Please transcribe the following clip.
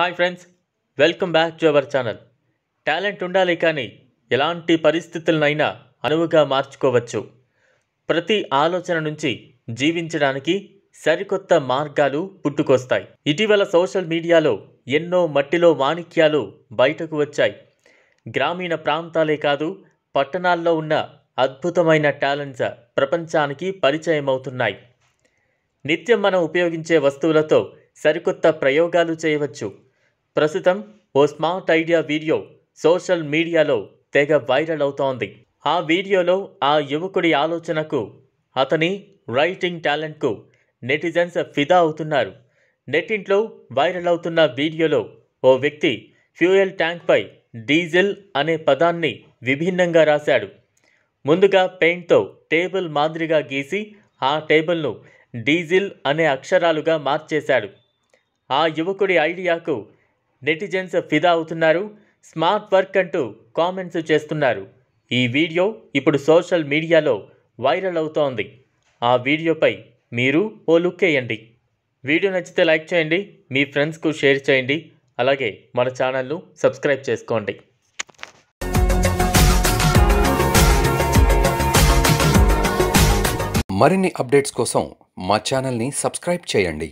hi friends welcome back to our channel talent ఉండాలి కానీ ఎలాంటి పరిస్థితులనైనా అనువుగా మార్చుకోవచ్చు ప్రతి ఆలోచన నుంచి జీవించడానికి సరికొత్త మార్గాలు పుట్టుకొస్తాయి ఇటీవల సోషల్ మీడియాలో ఎన్నో మట్టిలో మాణిక్యాలు బయటకు వచ్చాయి గ్రామీణ ప్రాంతాలే కాదు పట్టణాల్లో ఉన్న అద్భుతమైన టాలెంట్స్ ప్రపంచానికి పరిచయం అవుతున్నాయి నిత్యం మనం ఉపయోగించే వస్తువులతో సరికొత్త ప్రయోగాలు చేయవచ్చు ప్రస్తుతం ఓ స్మార్ట్ ఐడియా వీడియో సోషల్ మీడియాలో తెగ వైరల్ అవుతోంది ఆ వీడియోలో ఆ యువకుడి ఆలోచనకు అతని రైటింగ్ టాలెంట్కు నెటిజన్స్ ఫిదా అవుతున్నారు నెట్టింట్లో వైరల్ అవుతున్న వీడియోలో ఓ వ్యక్తి ఫ్యూయల్ ట్యాంక్పై డీజిల్ అనే పదాన్ని విభిన్నంగా రాశాడు ముందుగా పెయింట్తో టేబుల్ మాదిరిగా గీసి ఆ టేబుల్ను డీజిల్ అనే అక్షరాలుగా మార్చేశాడు ఆ యువకుడి ఐడియాకు నెటిజన్స్ ఫిదా అవుతున్నారు స్మార్ట్ వర్క్ అంటూ కామెంట్స్ చేస్తున్నారు ఈ వీడియో ఇప్పుడు సోషల్ మీడియాలో వైరల్ అవుతోంది ఆ వీడియోపై మీరు ఓ లుక్ వేయండి వీడియో నచ్చితే లైక్ చేయండి మీ ఫ్రెండ్స్కు షేర్ చేయండి అలాగే మన ఛానల్ను సబ్స్క్రైబ్ చేసుకోండి మరిన్ని అప్డేట్స్ కోసం మా ఛానల్ని సబ్స్క్రైబ్ చేయండి